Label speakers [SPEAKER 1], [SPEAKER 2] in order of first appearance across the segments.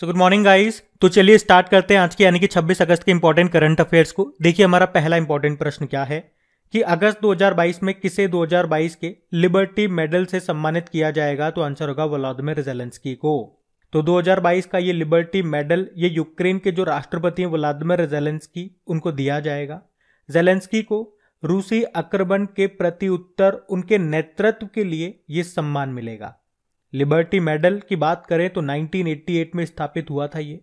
[SPEAKER 1] So good morning guys तो चलिए start करते हैं आज के यानी कि 26 अगस्त के इंपॉर्टेंट करंट अफेयर्स को देखिए हमारा पहला इंपॉर्टेंट प्रश्न क्या है कि अगस्त 2022 में किसे 2022 के लिबर्टी मेडल से सम्मानित किया जाएगा तो आंसर होगा व्लादिमिर जेलेंस्की को तो 2022 का ये लिबर्टी मेडल ये यूक्रेन के जो राष्ट्रपति हैं व्लादिमिर जेलेंस्की उनको दिया जाएगा जेलेंस्की को रूसी आक्रमण के प्रति उत्तर उनके नेतृत्व के लिए ये सम्मान मिलेगा लिबर्टी मेडल की बात करें तो 1988 में स्थापित हुआ था ये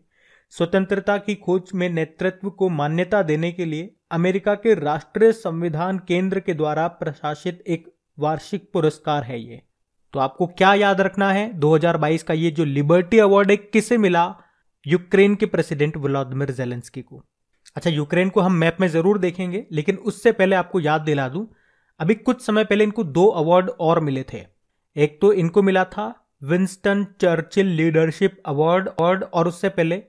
[SPEAKER 1] स्वतंत्रता की खोज में नेतृत्व को मान्यता देने के लिए अमेरिका के राष्ट्रीय संविधान केंद्र के द्वारा प्रशासित एक वार्षिक पुरस्कार है ये तो आपको क्या याद रखना है 2022 का ये जो लिबर्टी अवार्ड है किसे मिला यूक्रेन के प्रेसिडेंट व्लादिमिर जेलेंस्की को अच्छा यूक्रेन को हम मैप में जरूर देखेंगे लेकिन उससे पहले आपको याद दिला दूं अभी कुछ समय पहले इनको दो अवार्ड और मिले थे एक तो इनको मिला था Winston Churchill leadership award award और उससे पहले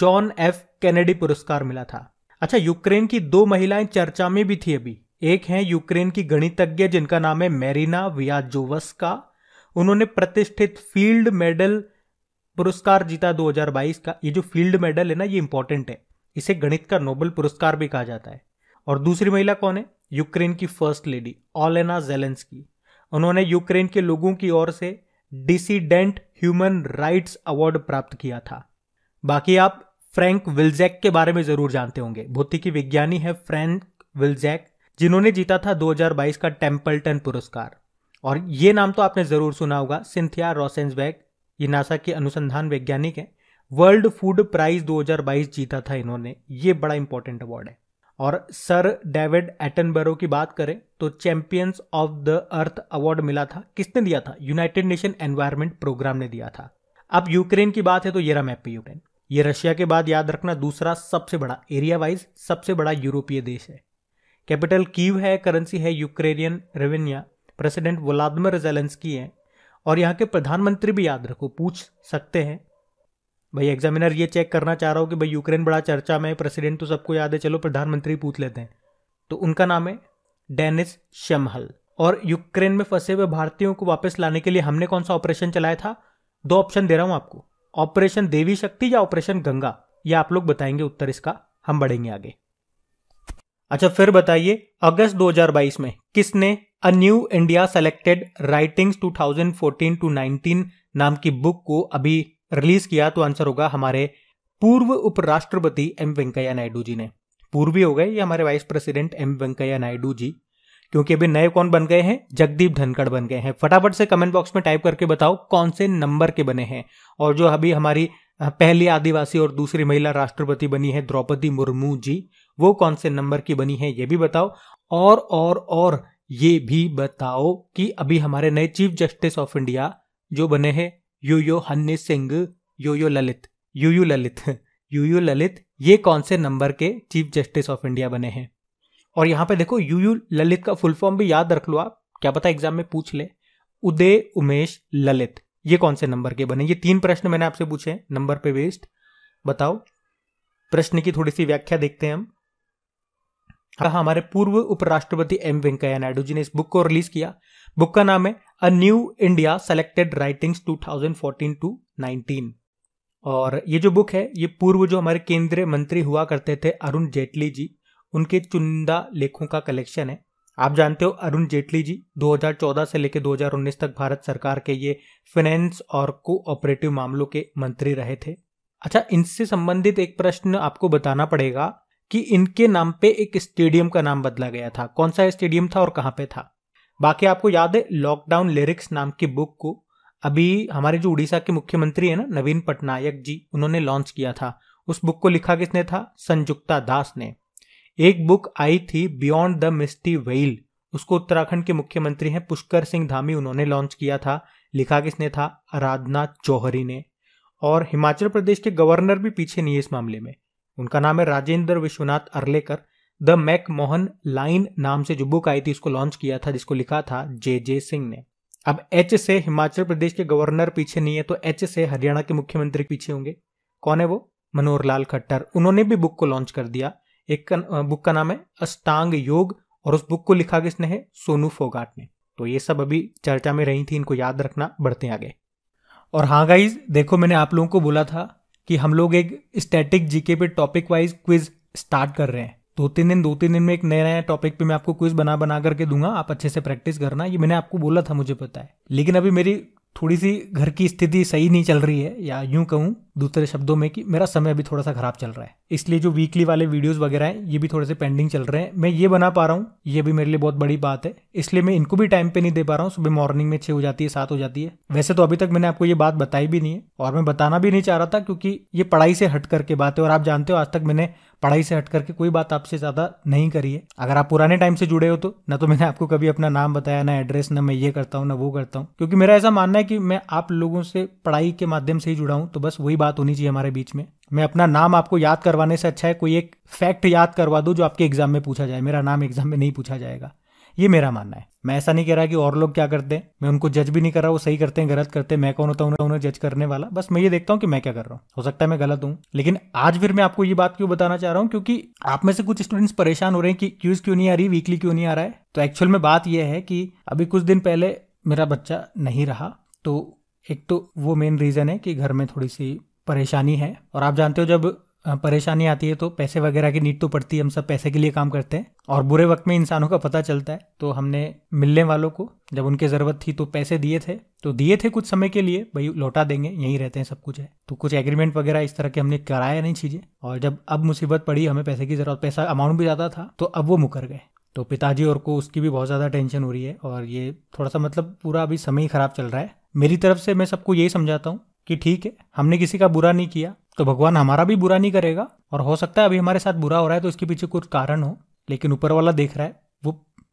[SPEAKER 1] जॉन एफ कैनेडी पुरस्कार मिला था अच्छा यूक्रेन की दो महिलाएं चर्चा में भी थी अभी एक हैं यूक्रेन की गणितज्ञ जिनका नाम है मेरीना का उन्होंने प्रतिष्ठित फील्ड मेडल पुरस्कार जीता 2022 का ये जो फील्ड मेडल है ना ये इंपॉर्टेंट है इसे गणित का नोबल पुरस्कार भी कहा जाता है और दूसरी महिला कौन है यूक्रेन की फर्स्ट लेडी ओलेना जेलेंस्की उन्होंने यूक्रेन के लोगों की ओर से डिसीडेंट ह्यूमन राइट्स अवार्ड प्राप्त किया था बाकी आप फ्रैंक विल्जैक के बारे में जरूर जानते होंगे भौतिकी विज्ञानी है फ्रैंक विल्जैक जिन्होंने जीता था 2022 का टेम्पल्टन पुरस्कार और ये नाम तो आपने जरूर सुना होगा सिंथिया रोसेंसबैग ये नासा के अनुसंधान वैज्ञानिक है वर्ल्ड फूड प्राइज 2022 जीता था इन्होंने ये बड़ा इंपॉर्टेंट अवार्ड है और सर डेविड एटनबरो की बात करें तो Champions of the Earth award मिला था किसने दिया था यूनाइटेड नेशन एनवायरमेंट प्रोग्राम ने दिया था अब यूक्रेन की बात है तो ये रहा मैप यूक्रेन ये रशिया के बाद याद रखना दूसरा सबसे बड़ा एरिया वाइज सबसे बड़ा यूरोपीय देश है कैपिटल कीव है करेंसी है Ukrainian hryvnia president Volodymyr Zelensky है और यहाँ के प्रधानमंत्री भी याद रखो पूछ सकते हैं भाई एग्जामिनर ये चेक करना चाह रहा हो कि भाई यूक्रेन बड़ा चर्चा में प्रेसिडेंट तो सबको याद है चलो प्रधानमंत्री पूछ लेते हैं तो उनका नाम है डेनिस शमहल और यूक्रेन में फंसे हुए भारतीयों को वापस लाने के लिए हमने कौन सा ऑपरेशन चलाया था दो ऑप्शन दे रहा हूँ आपको ऑपरेशन देवी शक्ति या ऑपरेशन गंगा यह आप लोग बताएंगे उत्तर इसका हम बढ़ेंगे आगे अच्छा फिर बताइए अगस्त 2022 में किसने a new India selected writings 2014 to 19 नाम की बुक को अभी रिलीज किया तो आंसर होगा हमारे पूर्व उपराष्ट्रपति एम वेंकैया नायडू जी ने पूर्वी हो गए ये हमारे vice president M Venkaiah Naidu ji क्योंकि अभी नए कौन बन गए हैं जगदीप धनखड़ बन गए हैं फटाफट से कमेंट बॉक्स में टाइप करके बताओ कौन से नंबर के बने हैं और जो अभी हमारी पहली आदिवासी और दूसरी महिला राष्ट्रपति बनी है द्रौपदी मुर्मू जी वो कौन से नंबर की बनी है ये भी बताओ और और और ये भी बताओ कि अभी हमारे नए चीफ जस्टिस ऑफ इंडिया जो बने हैं U yo Honey Singh yo yo Lalit U U Lalit U U Lalit ये कौन से नंबर के चीफ जस्टिस ऑफ इंडिया बने हैं और यहाँ पे देखो यू यू ललित का फुल फॉर्म भी याद रख लो आप क्या पता एग्जाम में पूछ ले उदय उमेश ललित ये कौन से नंबर के बने ये तीन प्रश्न मैंने आपसे पूछे नंबर पे बेस्ड बताओ प्रश्न की थोड़ी सी व्याख्या देखते हैं हम हाँ। कहा हमारे पूर्व उपराष्ट्रपति एम वेंकैया नायडू जी ने इस बुक को रिलीज किया बुक का नाम है a new India selected writings 2014 to 19 और ये जो बुक है ये पूर्व जो हमारे केंद्रीय मंत्री हुआ करते थे अरुण जेटली जी उनके चुनिंदा लेखों का कलेक्शन है आप जानते हो अरुण जेटली जी 2014 से लेकर 2019 तक भारत सरकार के ये फाइनेंस और कोऑपरेटिव मामलों के मंत्री रहे थे अच्छा इनसे संबंधित एक प्रश्न आपको बताना पड़ेगा कि इनके नाम पे एक स्टेडियम का नाम बदला गया था कौन सा स्टेडियम था और कहाँ पे था बाकी आपको याद है लॉकडाउन लिरिक्स नाम की बुक को अभी हमारे जो उड़ीसा के मुख्यमंत्री है ना नवीन पटनायक जी उन्होंने लॉन्च किया था उस बुक को लिखा किसने था संयुक्ता दास ने एक बुक आई थी बियॉन्ड द मिस्टी वेल उसको उत्तराखंड के मुख्यमंत्री हैं पुष्कर सिंह धामी उन्होंने लॉन्च किया था लिखा किसने था आराधना चौहरी ने और हिमाचल प्रदेश के गवर्नर भी पीछे नहीं है इस मामले में उनका नाम है Rajendra Vishwanath Arlekar the McMahon line नाम से जो बुक आई थी उसको लॉन्च किया था जिसको लिखा था जे जे सिंह ने अब एच से हिमाचल प्रदेश के गवर्नर पीछे नहीं है तो एच से हरियाणा के मुख्यमंत्री पीछे होंगे कौन है वो मनोहर लाल खट्टर उन्होंने भी बुक को लॉन्च कर दिया एक बुक का नाम है अष्टांग योग और उस बुक को लिखा किसने है सोनू फोगाट ने तो ये सब अभी चर्चा में रही थी इनको याद रखना बढ़ते आगे और हाँ गाइज देखो मैंने आप लोगों को बोला था कि हम लोग एक स्टैटिक जीके पे टॉपिक वाइज क्विज स्टार्ट कर रहे हैं दो तीन दिन दो तीन दिन में एक नया नया टॉपिक पे मैं आपको क्विज बना बना करके दूंगा आप अच्छे से प्रैक्टिस करना ये मैंने आपको बोला था मुझे पता है लेकिन अभी मेरी थोड़ी सी घर की स्थिति सही नहीं चल रही है या यूं कहूँ दूसरे शब्दों में कि मेरा समय अभी थोड़ा सा खराब चल रहा है इसलिए जो वीकली वाले वीडियोस वगैरह हैं ये भी थोड़े से पेंडिंग चल रहे हैं मैं ये बना पा रहा हूँ ये भी मेरे लिए बहुत बड़ी बात है इसलिए मैं इनको भी टाइम पे नहीं दे पा रहा हूँ सुबह मॉर्निंग में छः हो जाती है सात हो जाती है वैसे तो अभी तक मैंने आपको ये बात बताई भी नहीं है और मैं बताना भी नहीं चाह रहा था क्योंकि ये पढ़ाई से हट करके बात है और आप जानते हो आज तक मैंने पढ़ाई से हट करके कोई बात आपसे ज़्यादा नहीं करिए अगर आप पुराने टाइम से जुड़े हो तो ना तो मैंने आपको कभी अपना नाम बताया ना एड्रेस ना मैं ये करता हूँ ना वो करता हूँ क्योंकि मेरा ऐसा मानना है कि मैं आप लोगों से पढ़ाई के माध्यम से ही जुड़ा हूँ तो बस वही बात होनी चाहिए हमारे बीच में मैं अपना नाम आपको याद करवाने से अच्छा है कोई एक फैक्ट याद करवा दू जो आपके एग्जाम में पूछा जाए मेरा नाम एग्जाम में नहीं पूछा जाएगा ये मेरा मानना है मैं ऐसा नहीं कह रहा कि और लोग क्या करते हैं मैं उनको जज भी नहीं कर रहा वो सही करते हैं गलत करते हैं मैं कौन होता हूँ उन्हें जज करने वाला बस मैं ये देखता हूँ कि मैं क्या कर रहा हूँ हो सकता है मैं गलत हूँ लेकिन आज फिर मैं आपको ये बात क्यों बताना चाह रहा हूँ क्योंकि आप में से कुछ स्टूडेंट्स परेशान हो रहे हैं कि क्यूज क्यों नहीं आ रही वीकली क्यों नहीं आ रहा है तो एक्चुअल में बात यह है कि अभी कुछ दिन पहले मेरा बच्चा नहीं रहा तो एक तो वो मेन रीज़न है कि घर में थोड़ी सी परेशानी है और आप जानते हो जब परेशानी आती है तो पैसे वगैरह की नीड तो पड़ती है हम सब पैसे के लिए काम करते हैं और बुरे वक्त में इंसानों का पता चलता है तो हमने मिलने वालों को जब उनकी ज़रूरत थी तो पैसे दिए थे तो दिए थे कुछ समय के लिए भाई लौटा देंगे यहीं रहते हैं सब कुछ है तो कुछ एग्रीमेंट वगैरह इस तरह के हमने कराया नहीं चीज़ें और जब अब मुसीबत पड़ी हमें पैसे की ज़रूरत पैसा अमाउंट भी ज़्यादा था तो अब वो मुकर गए तो पिताजी और को उसकी भी बहुत ज़्यादा टेंशन हो रही है और ये थोड़ा सा मतलब पूरा अभी समय ही ख़राब चल रहा है मेरी तरफ से मैं सबको यही समझाता हूँ कि ठीक है हमने किसी का बुरा नहीं किया तो भगवान हमारा भी बुरा नहीं करेगा और हो सकता है अभी हमारे साथ बुरा हो रहा है तो इसके पीछे कुछ कारण हो लेकिन ऊपर वाला देख रहा है वो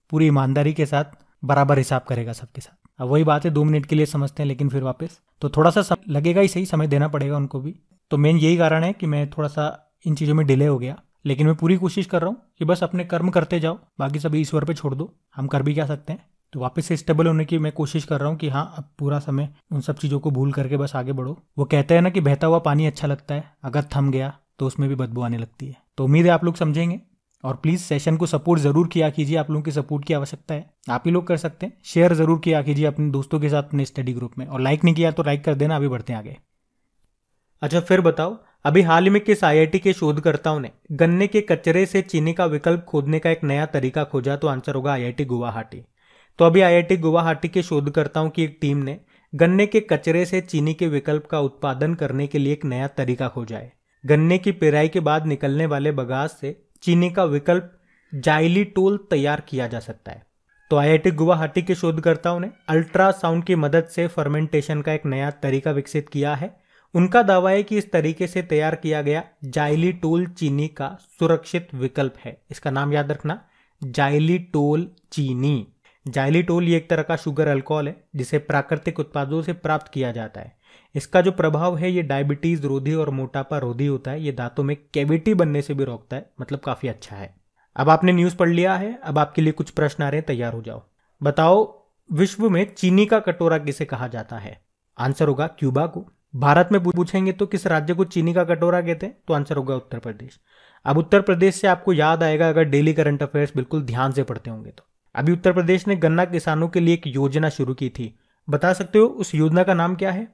[SPEAKER 1] पूरी ईमानदारी के साथ बराबर हिसाब करेगा सबके साथ अब वही बात है दो मिनट के लिए समझते हैं लेकिन फिर वापस तो थोड़ा सा लगेगा ही सही समय देना पड़ेगा उनको भी तो मेन यही कारण है कि मैं थोड़ा सा इन चीज़ों में डिले हो गया लेकिन मैं पूरी कोशिश कर रहा हूँ कि बस अपने कर्म करते जाओ बाकी सभी ईश्वर पर छोड़ दो हम कर भी क्या सकते हैं तो वापस से स्टेबल होने की मैं कोशिश कर रहा हूँ कि हाँ अब पूरा समय उन सब चीज़ों को भूल करके बस आगे बढ़ो वो कहते हैं ना कि बहता हुआ पानी अच्छा लगता है अगर थम गया तो उसमें भी बदबू आने लगती है तो उम्मीद है आप लोग समझेंगे और प्लीज़ सेशन को सपोर्ट ज़रूर किया कीजिए आप लोगों के सपोर्ट की आवश्यकता है आप ही लोग कर सकते हैं शेयर ज़रूर किया कीजिए अपने दोस्तों के साथ अपने स्टडी ग्रुप में और लाइक नहीं किया तो लाइक कर देना अभी बढ़ते आगे अच्छा फिर बताओ अभी हाल ही में किस आईआईटी के शोधकर्ताओं ने गन्ने के कचरे से चीनी का विकल्प खोदने का एक नया तरीका खोजा तो आंसर होगा आईआईटी गुवाहाटी तो अभी आईआईटी गुवाहाटी के शोधकर्ताओं की एक टीम ने गन्ने के कचरे से चीनी के विकल्प का उत्पादन करने के लिए एक नया तरीका खोजा है गन्ने की पिराई के बाद निकलने वाले बगास से चीनी का विकल्प जाइली टोल तैयार किया जा सकता है तो आईआईटी गुवाहाटी के शोधकर्ताओं ने अल्ट्रासाउंड की मदद से फर्मेंटेशन का एक नया तरीका विकसित किया है उनका दावा है कि इस तरीके से तैयार किया गया जाइली टोल चीनी का सुरक्षित विकल्प है इसका नाम याद रखना जाइली टोल चीनी जाइलिटोल ये एक तरह का शुगर अल्कोहल है जिसे प्राकृतिक उत्पादों से प्राप्त किया जाता है इसका जो प्रभाव है ये डायबिटीज रोधी और मोटापा रोधी होता है ये दांतों में कैविटी बनने से भी रोकता है मतलब काफी अच्छा है अब आपने न्यूज पढ़ लिया है अब आपके लिए कुछ प्रश्न आ रहे हैं तैयार हो जाओ बताओ विश्व में चीनी का कटोरा किसे कहा जाता है आंसर होगा क्यूबा को भारत में पूछेंगे तो किस राज्य को चीनी का कटोरा कहते हैं तो आंसर होगा उत्तर प्रदेश अब उत्तर प्रदेश से आपको याद आएगा अगर डेली करंट अफेयर्स बिल्कुल ध्यान से पढ़ते होंगे तो अभी उत्तर प्रदेश ने गन्ना किसानों के लिए एक योजना शुरू की थी बता सकते हो उस योजना का नाम क्या है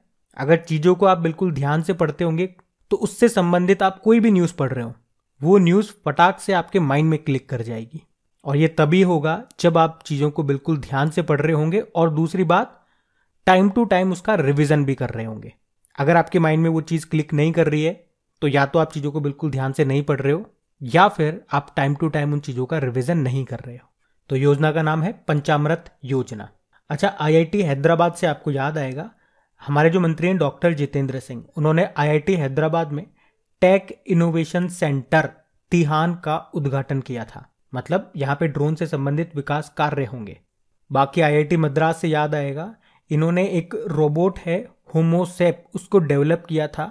[SPEAKER 1] अगर चीज़ों को आप बिल्कुल ध्यान से पढ़ते होंगे तो उससे संबंधित आप कोई भी न्यूज़ पढ़ रहे हो वो न्यूज़ फटाक से आपके माइंड में क्लिक कर जाएगी और ये तभी होगा जब आप चीज़ों को बिल्कुल ध्यान से पढ़ रहे होंगे और दूसरी बात टाइम टू टाइम उसका रिविज़न भी कर रहे होंगे अगर आपके माइंड में वो चीज़ क्लिक नहीं कर रही है तो या तो आप चीज़ों को बिल्कुल ध्यान से नहीं पढ़ रहे हो या फिर आप टाइम टू टाइम उन चीज़ों का रिविज़न नहीं कर रहे हो तो योजना का नाम है पंचामृत योजना अच्छा आईआईटी हैदराबाद से आपको याद आएगा हमारे जो मंत्री हैं डॉक्टर जितेंद्र सिंह उन्होंने आईआईटी हैदराबाद में टेक इनोवेशन सेंटर तिहान का उद्घाटन किया था मतलब यहाँ पे ड्रोन से संबंधित विकास कार्य होंगे बाकी आईआईटी मद्रास से याद आएगा इन्होंने एक रोबोट है होमोसेप उसको डेवलप किया था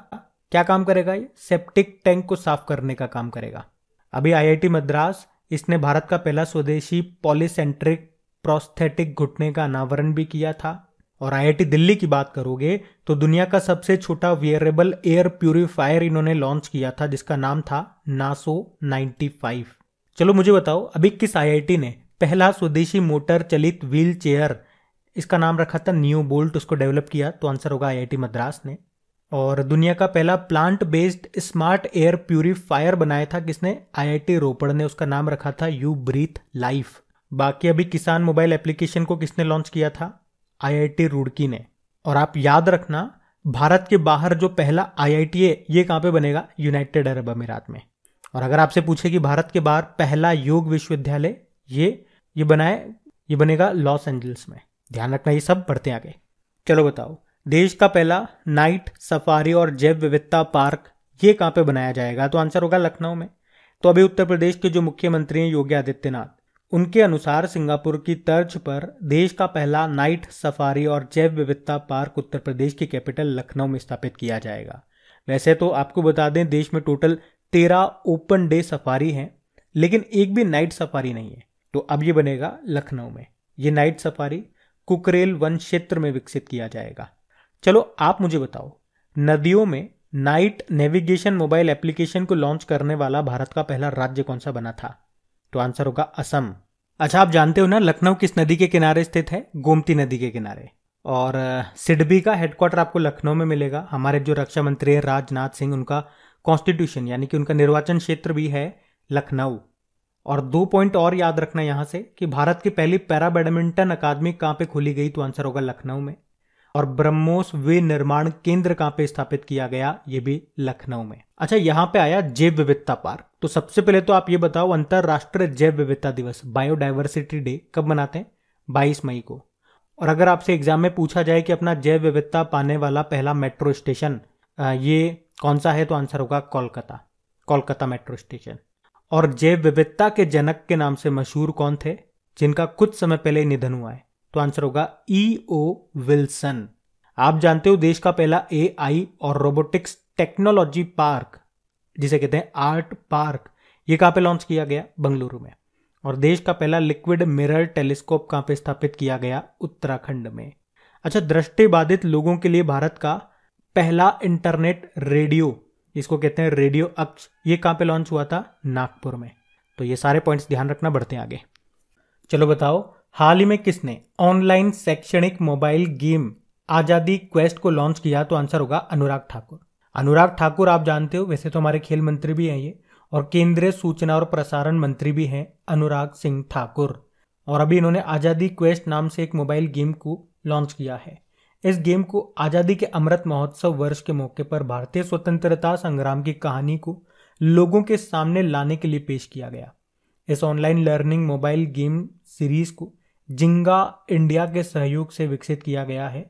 [SPEAKER 1] क्या काम करेगा ये सेप्टिक टैंक को साफ करने का काम करेगा अभी आईआईटी मद्रास इसने भारत का पहला स्वदेशी पॉलीसेंट्रिक प्रोस्थेटिक घुटने का अनावरण भी किया था और आईआईटी दिल्ली की बात करोगे तो दुनिया का सबसे छोटा वियरेबल एयर प्यूरिफायर इन्होंने लॉन्च किया था जिसका नाम था नासो 95 चलो मुझे बताओ अभी किस आईआईटी ने पहला स्वदेशी मोटर चलित व्हील चेयर इसका नाम रखा था न्यू बोल्ट उसको डेवलप किया तो आंसर होगा आईआईटी मद्रास ने और दुनिया का पहला plant based smart air purifier बनाया था किसने आईआईटी रोपड़ ने उसका नाम रखा था यू ब्रीथ लाइफ बाकी अभी किसान मोबाइल एप्लीकेशन को किसने लॉन्च किया था आईआईटी रुड़की ने और आप याद रखना भारत के बाहर जो पहला आईआईटी ये कहां पे बनेगा यूनाइटेड अरब अमीरात में और अगर आपसे पूछे कि भारत के बाहर पहला योग विश्वविद्यालय ये ये बनाए ये बनेगा लॉस एंजल्स में ध्यान रखना ये सब पढ़ते आगे चलो बताओ देश का पहला नाइट सफारी और जैव विविधता पार्क ये कहाँ पे बनाया जाएगा तो आंसर होगा लखनऊ में तो अभी उत्तर प्रदेश के जो मुख्यमंत्री हैं योगी आदित्यनाथ उनके अनुसार सिंगापुर की तर्ज पर देश का पहला नाइट सफारी और जैव विविधता पार्क उत्तर प्रदेश की कैपिटल लखनऊ में स्थापित किया जाएगा वैसे तो आपको बता दें देश में टोटल तेरह ओपन डे सफारी हैं लेकिन एक भी नाइट सफारी नहीं है तो अब ये बनेगा लखनऊ में ये नाइट सफारी कुकरेल वन क्षेत्र में विकसित किया जाएगा चलो आप मुझे बताओ नदियों में नाइट नेविगेशन मोबाइल एप्लीकेशन को लॉन्च करने वाला भारत का पहला राज्य कौन सा बना था तो आंसर होगा असम अच्छा आप जानते हो ना लखनऊ किस नदी के किनारे स्थित है गोमती नदी के किनारे और सिडबी का हेडक्वार्टर आपको लखनऊ में मिलेगा हमारे जो रक्षा मंत्री हैं राजनाथ सिंह उनका कॉन्स्टिट्यूशन यानी कि उनका निर्वाचन क्षेत्र भी है लखनऊ और दो पॉइंट और याद रखना यहां से कि भारत की पहली पैरा बैडमिंटन अकादमी कहां पे खोली गई तो आंसर होगा लखनऊ में और ब्रह्मोस विनिर्माण केंद्र कहां पे स्थापित किया गया ये भी लखनऊ में अच्छा यहां पे आया जैव विविधता पार्क तो सबसे पहले तो आप ये बताओ अंतरराष्ट्रीय जैव विविधता दिवस बायोडाइवर्सिटी डे कब मनाते हैं बाईस मई को और अगर आपसे एग्जाम में पूछा जाए कि अपना जैव विविधता पाने वाला पहला मेट्रो स्टेशन ये कौन सा है तो आंसर होगा कोलकाता कोलकाता मेट्रो स्टेशन और जैव विविधता के जनक के नाम से मशहूर कौन थे जिनका कुछ समय पहले निधन हुआ है तो आंसर होगा ई ओ विल्सन आप जानते हो देश का पहला ए आई और रोबोटिक्स टेक्नोलॉजी पार्क जिसे कहते हैं आर्ट पार्क ये कहां पे लॉन्च किया गया बंगलुरु में और देश का पहला लिक्विड मिरर टेलीस्कोप कहां पे स्थापित किया गया उत्तराखंड में अच्छा दृष्टि बाधित लोगों के लिए भारत का पहला इंटरनेट रेडियो इसको कहते हैं रेडियो अक्ष ये कहां पे लॉन्च हुआ था नागपुर में तो ये सारे पॉइंट्स ध्यान रखना बढ़ते हैं आगे चलो बताओ हाल ही में किसने ऑनलाइन शैक्षणिक मोबाइल गेम आज़ादी क्वेस्ट को लॉन्च किया तो आंसर होगा अनुराग ठाकुर अनुराग ठाकुर आप जानते हो वैसे तो हमारे खेल मंत्री भी हैं ये और केंद्रीय सूचना और प्रसारण मंत्री भी हैं अनुराग सिंह ठाकुर और अभी इन्होंने आज़ादी क्वेस्ट नाम से एक मोबाइल गेम को लॉन्च किया है इस गेम को आज़ादी के अमृत महोत्सव वर्ष के मौके पर भारतीय स्वतंत्रता संग्राम की कहानी को लोगों के सामने लाने के लिए पेश किया गया इस online learning mobile game series को जिंगा इंडिया के सहयोग से विकसित किया गया है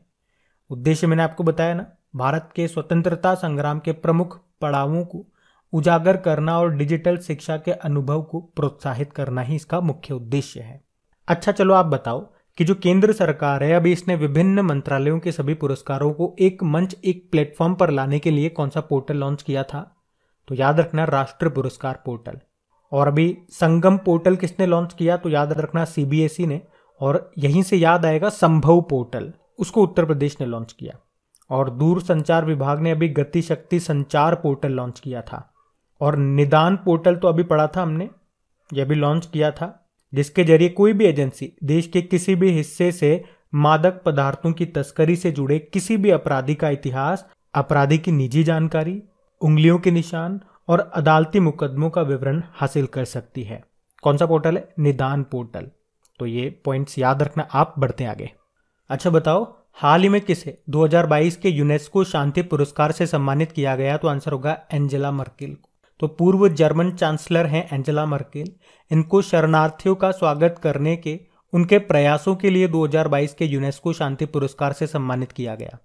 [SPEAKER 1] उद्देश्य मैंने आपको बताया ना भारत के स्वतंत्रता संग्राम के प्रमुख पड़ावों को उजागर करना और डिजिटल शिक्षा के अनुभव को प्रोत्साहित करना ही इसका मुख्य उद्देश्य है अच्छा चलो आप बताओ कि जो केंद्र सरकार है अभी इसने विभिन्न मंत्रालयों के सभी पुरस्कारों को एक मंच एक प्लेटफॉर्म पर लाने के लिए कौन सा पोर्टल लॉन्च किया था तो याद रखना राष्ट्र पुरस्कार पोर्टल और अभी संगम पोर्टल किसने लॉन्च किया तो याद रखना सीबीएसई ने और यहीं से याद आएगा संभव पोर्टल उसको उत्तर प्रदेश ने लॉन्च किया और दूर संचार विभाग ने अभी गति शक्ति संचार पोर्टल लॉन्च किया था और निदान पोर्टल तो अभी पढ़ा था हमने यह भी लॉन्च किया था जिसके जरिए कोई भी एजेंसी देश के किसी भी हिस्से से मादक पदार्थों की तस्करी से जुड़े किसी भी अपराधी का इतिहास अपराधी की निजी जानकारी उंगलियों के निशान और अदालती मुकदमों का विवरण हासिल कर सकती है कौन सा पोर्टल है निदान पोर्टल तो ये पॉइंट्स याद रखना आप बढ़ते हैं आगे अच्छा बताओ हाल ही में किसे 2022 के यूनेस्को शांति पुरस्कार से सम्मानित किया गया तो आंसर होगा एंजेला मर्केल को तो पूर्व जर्मन चांसलर हैं एंजेला मर्केल इनको शरणार्थियों का स्वागत करने के उनके प्रयासों के लिए 2022 के यूनेस्को शांति पुरस्कार से सम्मानित किया गया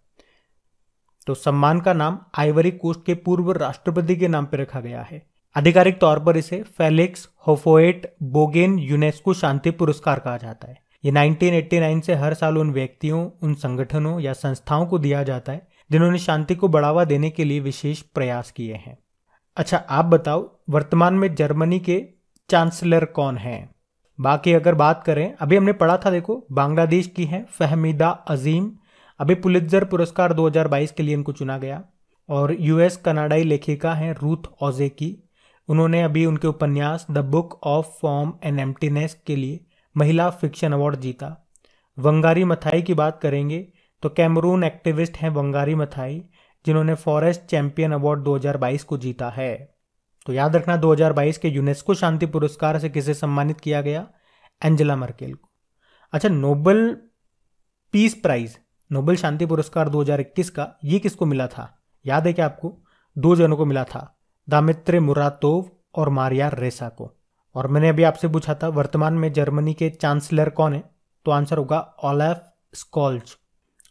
[SPEAKER 1] तो सम्मान का नाम आइवरी कोस्ट के पूर्व राष्ट्रपति के नाम पर रखा गया है आधिकारिक तौर पर इसे फेलिक्स होफोएट बोगेन यूनेस्को शांति पुरस्कार कहा जाता है ये 1989 से हर साल उन व्यक्तियों उन संगठनों या संस्थाओं को दिया जाता है जिन्होंने शांति को बढ़ावा देने के लिए विशेष प्रयास किए हैं अच्छा आप बताओ वर्तमान में जर्मनी के चांसलर कौन हैं बाकी अगर बात करें अभी हमने पढ़ा था देखो बांग्लादेश की हैं फहमीदा अजीम अभी पुलित्जर पुरस्कार 2022 के लिए इनको चुना गया और यूएस कनाडाई लेखिका हैं रूथ ओजे की उन्होंने अभी उनके उपन्यास the book of form and emptiness के लिए महिला फिक्शन अवार्ड जीता वंगारी मथाई की बात करेंगे तो कैमरून एक्टिविस्ट हैं वंगारी मथाई जिन्होंने फॉरेस्ट चैंपियन अवार्ड 2022 को जीता है तो याद रखना 2022 के यूनेस्को शांति पुरस्कार से किसे सम्मानित किया गया एंजेला मर्केल को अच्छा नोबल पीस प्राइज नोबल शांति पुरस्कार 2021 का ये किसको मिला था याद है क्या आपको दो जनों को मिला था दामित्र मुरातोव और मारिया रेसा को और मैंने अभी आपसे पूछा था वर्तमान में जर्मनी के चांसलर कौन है तो आंसर होगा ओलेफ स्कॉल्च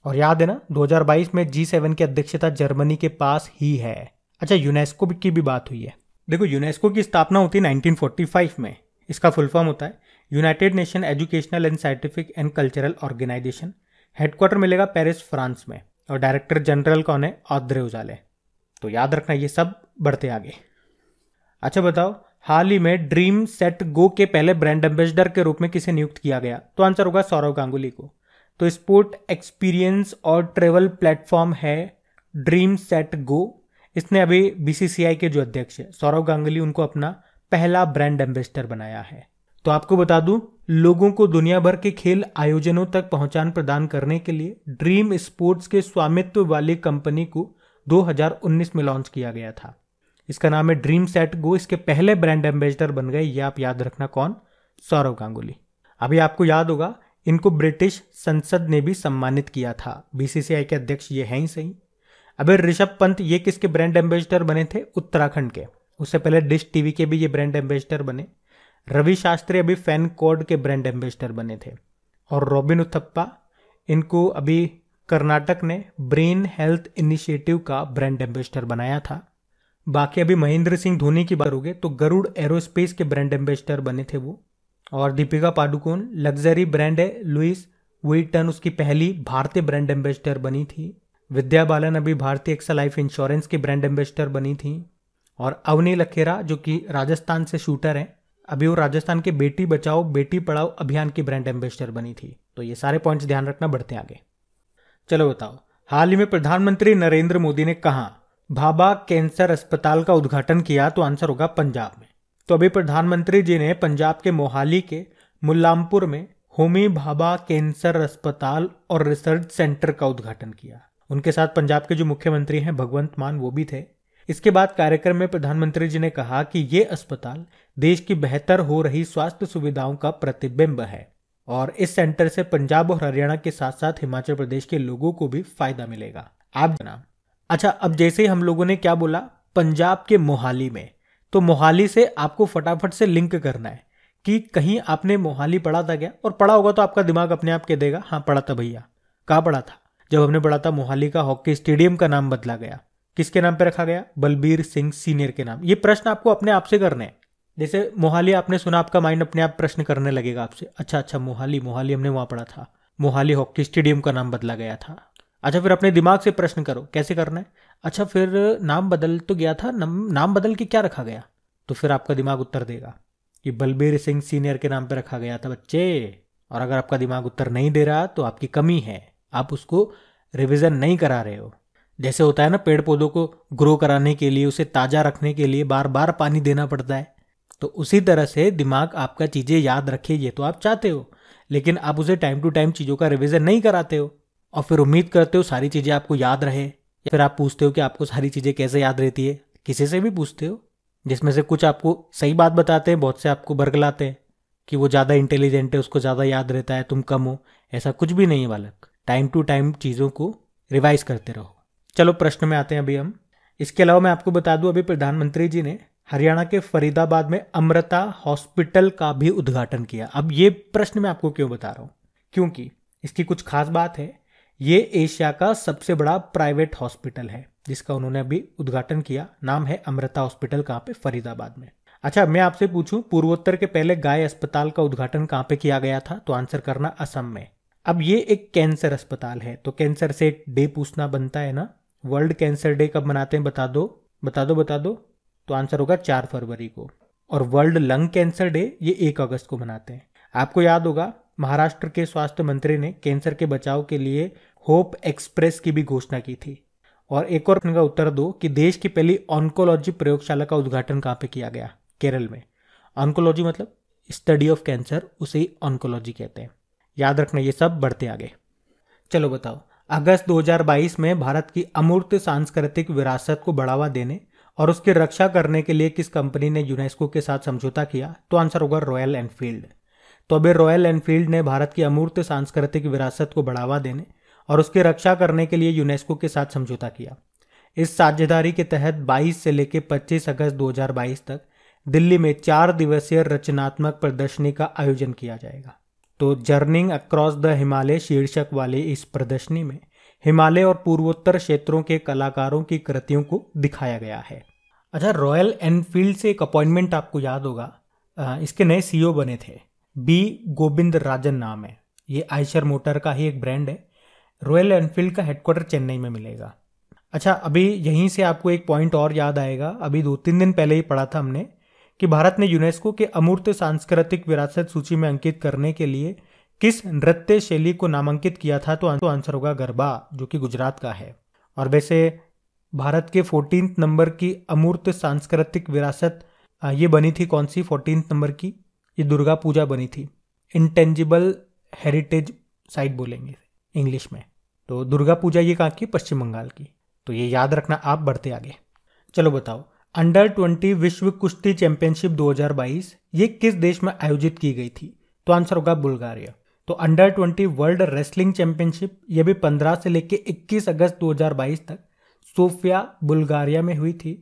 [SPEAKER 1] और याद है ना 2022 में जी सेवन की अध्यक्षता जर्मनी के पास ही है अच्छा यूनेस्को की भी बात हुई है देखो यूनेस्को की स्थापना होती है 1945 में इसका फुल फॉर्म होता है united nation educational and scientific and cultural organization headquarter मिलेगा पेरिस फ्रांस में और डायरेक्टर जनरल कौन है आद्रे उजाले तो याद रखना ये सब बढ़ते आगे अच्छा बताओ हाल ही में ड्रीम सेट गो के पहले ब्रांड एम्बेसडर के रूप में किसे नियुक्त किया गया तो आंसर होगा सौरव गांगुली को तो स्पोर्ट एक्सपीरियंस और ट्रेवल प्लेटफॉर्म है ड्रीम सेट गो इसने अभी बीसीसीआई के जो अध्यक्ष है सौरव गांगुली उनको अपना पहला ब्रांड एम्बेसडर बनाया है तो आपको बता दूं लोगों को दुनिया भर के खेल आयोजनों तक पहुंचान प्रदान करने के लिए ड्रीम स्पोर्ट्स के स्वामित्व वाली कंपनी को 2019 में लॉन्च किया गया था इसका नाम है ड्रीम सेट गो इसके पहले ब्रांड एम्बेसडर बन गए ये आप याद रखना कौन सौरव गांगुली अभी आपको याद होगा इनको ब्रिटिश संसद ने भी सम्मानित किया था बीसीसीआई के अध्यक्ष ये हैं ही सही अबे ऋषभ पंत ये किसके ब्रांड एम्बेसडर बने थे उत्तराखंड के उससे पहले डिश टीवी के भी ये ब्रांड एम्बेसडर बने रवि शास्त्री अभी फैन कोड के ब्रांड एम्बेसडर बने थे और रॉबिन उथप्पा इनको अभी कर्नाटक ने ब्रेन हेल्थ इनिशिएटिव का ब्रांड एम्बेसडर बनाया था बाकी अभी महेंद्र सिंह धोनी की बात करोगे तो गरुड़ एरोस्पेस के ब्रांड एम्बेसडर बने थे वो और दीपिका पादुकोण लग्जरी ब्रांड है लुइस वीटन उसकी पहली भारतीय ब्रांड एम्बेसडर बनी थी विद्या बालन अभी भारतीय एक्सा लाइफ इंश्योरेंस की ब्रांड एम्बेसडर बनी थी और अवनी लखेरा जो कि राजस्थान से शूटर हैं अभी वो राजस्थान के बेटी बचाओ बेटी पढ़ाओ अभियान की ब्रांड एम्बेसडर बनी थी तो ये सारे पॉइंट्स ध्यान रखना बढ़ते आगे चलो बताओ हाल ही में प्रधानमंत्री नरेंद्र मोदी ने कहा भाभा कैंसर अस्पताल का उद्घाटन किया तो आंसर होगा पंजाब में तो अभी प्रधानमंत्री जी ने पंजाब के मोहाली के मुलामपुर में होमी भाभा कैंसर अस्पताल और रिसर्च सेंटर का उद्घाटन किया उनके साथ पंजाब के जो मुख्यमंत्री हैं भगवंत मान वो भी थे इसके बाद कार्यक्रम में प्रधानमंत्री जी ने कहा कि ये अस्पताल देश की बेहतर हो रही स्वास्थ्य सुविधाओं का प्रतिबिंब है और इस सेंटर से पंजाब और हरियाणा के साथ साथ हिमाचल प्रदेश के लोगों को भी फायदा मिलेगा आप जनाब अच्छा अब जैसे ही हम लोगों ने क्या बोला पंजाब के मोहाली में तो मोहाली से आपको फटाफट से लिंक करना है कि कहीं आपने मोहाली पढ़ा था क्या और पढ़ा होगा तो आपका दिमाग अपने आप के देगा हाँ पढ़ा था भैया कहाँ पढ़ा था जब हमने पढ़ा था मोहाली का हॉकी स्टेडियम का नाम बदला गया किसके नाम पर रखा गया बलबीर सिंह सीनियर के नाम ये प्रश्न आपको अपने आप से करने हैं जैसे मोहाली आपने सुना आपका माइंड अपने आप प्रश्न करने लगेगा आपसे अच्छा अच्छा मोहाली मोहाली हमने वहाँ पढ़ा था मोहाली हॉकी स्टेडियम का नाम बदला गया था अच्छा फिर अपने दिमाग से प्रश्न करो कैसे करना है अच्छा फिर नाम बदल तो गया था नम, नाम बदल के क्या रखा गया तो फिर आपका दिमाग उत्तर देगा कि बलबीर सिंह सीनियर के नाम पर रखा गया था बच्चे और अगर आपका दिमाग उत्तर नहीं दे रहा तो आपकी कमी है आप उसको रिविज़न नहीं करा रहे हो जैसे होता है ना पेड़ पौधों को ग्रो कराने के लिए उसे ताज़ा रखने के लिए बार बार पानी देना पड़ता है तो उसी तरह से दिमाग आपका चीज़ें याद रखे ये तो आप चाहते हो लेकिन आप उसे टाइम टू टाइम चीज़ों का रिविज़न नहीं कराते हो और फिर उम्मीद करते हो सारी चीज़ें आपको याद रहे या फिर आप पूछते हो कि आपको सारी चीज़ें कैसे याद रहती है किसी से भी पूछते हो जिसमें से कुछ आपको सही बात बताते हैं बहुत से आपको बरगलाते हैं कि वो ज़्यादा इंटेलिजेंट है उसको ज़्यादा याद रहता है तुम कम हो ऐसा कुछ भी नहीं है बालक टाइम टू टाइम चीज़ों को रिवाइज करते रहो चलो प्रश्न में आते हैं अभी हम इसके अलावा मैं आपको बता दूं अभी प्रधानमंत्री जी ने हरियाणा के फरीदाबाद में अमृता हॉस्पिटल का भी उद्घाटन किया अब ये प्रश्न मैं आपको क्यों बता रहा हूँ क्योंकि इसकी कुछ खास बात है ये एशिया का सबसे बड़ा प्राइवेट हॉस्पिटल है जिसका उन्होंने अभी उद्घाटन किया नाम है अमृता हॉस्पिटल कहाँ पे फरीदाबाद में अच्छा मैं आपसे पूछूं पूर्वोत्तर के पहले गाय अस्पताल का उद्घाटन कहाँ पे किया गया था तो आंसर करना असम में अब ये एक कैंसर अस्पताल है तो कैंसर से डे पूछना बनता है ना वर्ल्ड कैंसर डे कब मनाते हैं बता दो बता दो बता दो तो आंसर होगा चार फरवरी को और वर्ल्ड लंग कैंसर डे ये एक अगस्त को मनाते हैं आपको याद होगा महाराष्ट्र के स्वास्थ्य मंत्री ने कैंसर के बचाव के लिए होप एक्सप्रेस की भी घोषणा की थी और एक और का उत्तर दो कि देश की पहली ऑन्कोलॉजी प्रयोगशाला का उद्घाटन कहाँ पे किया गया केरल में ऑन्कोलॉजी मतलब स्टडी ऑफ कैंसर उसे ही ऑन्कोलॉजी कहते हैं याद रखना ये सब बढ़ते आगे चलो बताओ अगस्त 2022 में भारत की अमूर्त सांस्कृतिक विरासत को बढ़ावा देने और उसकी रक्षा करने के लिए किस कंपनी ने यूनेस्को के साथ समझौता किया तो आंसर होगा रॉयल एनफील्ड तो अभी रॉयल एनफील्ड ने भारत की अमूर्त सांस्कृतिक विरासत को बढ़ावा देने और उसकी रक्षा करने के लिए यूनेस्को के साथ समझौता किया इस साझेदारी के तहत 22 से लेकर 25 अगस्त 2022 तक दिल्ली में चार दिवसीय रचनात्मक प्रदर्शनी का आयोजन किया जाएगा तो जर्निंग अक्रॉस द हिमालय शीर्षक वाले इस प्रदर्शनी में हिमालय और पूर्वोत्तर क्षेत्रों के कलाकारों की कृतियों को दिखाया गया है अच्छा रॉयल एनफील्ड से एक अपॉइंटमेंट आपको याद होगा इसके नए सीईओ e बने थे बी गोविंद राजन नाम है ये आयशर मोटर का ही एक ब्रांड है रॉयल एनफील्ड का हेडक्वार्टर चेन्नई में मिलेगा अच्छा अभी यहीं से आपको एक पॉइंट और याद आएगा अभी दो तीन दिन पहले ही पढ़ा था हमने कि भारत ने यूनेस्को के अमूर्त सांस्कृतिक विरासत सूची में अंकित करने के लिए किस नृत्य शैली को नामांकित किया था तो आंसर होगा गरबा जो कि गुजरात का है और वैसे भारत के फोर्टीन नंबर की अमूर्त सांस्कृतिक विरासत ये बनी थी कौन सी फोर्टीन नंबर की ये दुर्गा पूजा बनी थी इंटेंजिबल हेरिटेज साइट बोलेंगे इंग्लिश में तो दुर्गा पूजा ये कहाँ की पश्चिम बंगाल की तो ये याद रखना आप बढ़ते आगे चलो बताओ अंडर ट्वेंटी विश्व कुश्ती चैंपियनशिप 2022 ये किस देश में आयोजित की गई थी तो आंसर होगा बुल्गारिया तो under twenty world wrestling championship ये भी 15 से लेकर 21 अगस्त 2022 तक सोफिया बुल्गारिया में हुई थी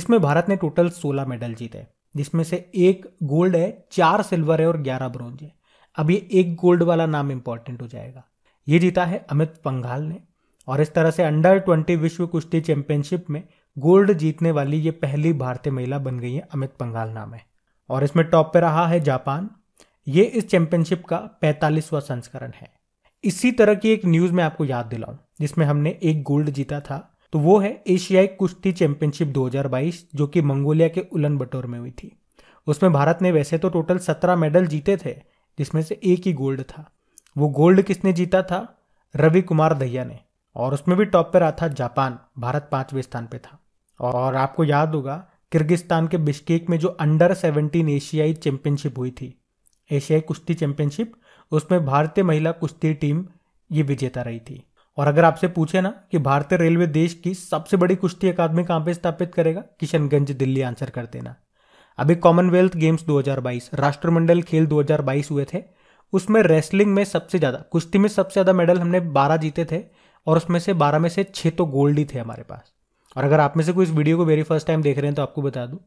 [SPEAKER 1] इसमें भारत ने टोटल 16 मेडल जीते जिसमें से एक गोल्ड है चार सिल्वर है और ग्यारह ब्रॉन्ज है अब ये एक गोल्ड वाला नाम इंपॉर्टेंट हो जाएगा ये जीता है अमित पंघाल ने और इस तरह से अंडर ट्वेंटी विश्व कुश्ती चैंपियनशिप में गोल्ड जीतने वाली ये पहली भारतीय महिला बन गई है अमित पंघाल नाम है और इसमें टॉप पे रहा है जापान ये इस चैंपियनशिप का पैंतालीसवां संस्करण है इसी तरह की एक न्यूज़ मैं आपको याद दिलाऊं जिसमें हमने एक गोल्ड जीता था तो वो है एशियाई कुश्ती चैंपियनशिप 2022 जो कि मंगोलिया के उलन बटोर में हुई थी उसमें भारत ने वैसे तो टोटल सत्रह मेडल जीते थे जिसमें से एक ही गोल्ड था वो गोल्ड किसने जीता था रवि कुमार दहिया ने और उसमें भी टॉप पर रहा था जापान भारत पांचवें स्थान पे था और आपको याद होगा किर्गिस्तान के बिश्केक में जो अंडर सेवनटीन एशियाई चैंपियनशिप हुई थी एशियाई कुश्ती चैंपियनशिप उसमें भारतीय महिला कुश्ती टीम ये विजेता रही थी और अगर आपसे पूछे ना कि भारतीय रेलवे देश की सबसे बड़ी कुश्ती अकादमी कहाँ पे स्थापित करेगा किशनगंज दिल्ली आंसर कर देना अभी कॉमनवेल्थ गेम्स 2022 राष्ट्रमंडल खेल 2022 हुए थे उसमें रेसलिंग में सबसे ज़्यादा कुश्ती में सबसे ज़्यादा मेडल हमने बारह जीते थे और उसमें से बारह में से छः तो गोल्ड ही थे हमारे पास और अगर आप में से कोई इस वीडियो को वेरी फर्स्ट टाइम देख रहे हैं तो आपको बता दूँ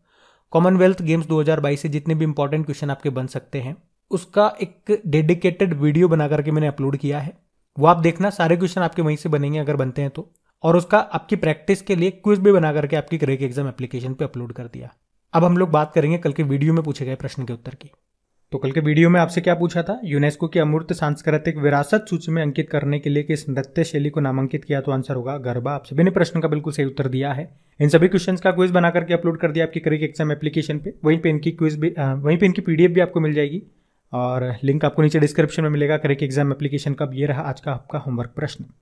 [SPEAKER 1] कॉमनवेल्थ गेम्स 2022 से जितने भी इंपॉर्टेंट क्वेश्चन आपके बन सकते हैं उसका एक डेडिकेटेड वीडियो बना करके मैंने अपलोड किया है वो आप देखना सारे क्वेश्चन आपके वहीं से बनेंगे अगर बनते हैं तो और उसका आपकी प्रैक्टिस के लिए क्विज भी बना करके आपकी क्रेक एग्जाम एप्लीकेशन पे अपलोड कर दिया अब हम लोग बात करेंगे कल के वीडियो में पूछे गए प्रश्न के उत्तर की तो कल के वीडियो में आपसे क्या पूछा था यूनेस्को की अमूर्त सांस्कृतिक विरासत सूची में अंकित करने के लिए किस नृत्य शैली को नामांकित किया तो आंसर होगा गरबा आप सभी ने प्रश्न का बिल्कुल सही उत्तर दिया है इन सभी क्वेश्चंस का क्विज बना करके अपलोड कर दिया आपकी करिक एग्जाम एप्लीकेशन पे वहीं पे इनकी क्विज भी वहीं पे इनकी पीडीएफ भी आपको मिल जाएगी और लिंक आपको नीचे डिस्क्रिप्शन में मिलेगा करिक एग्जाम एप्लीकेशन का ये रहा आज का आपका होमवर्क प्रश्न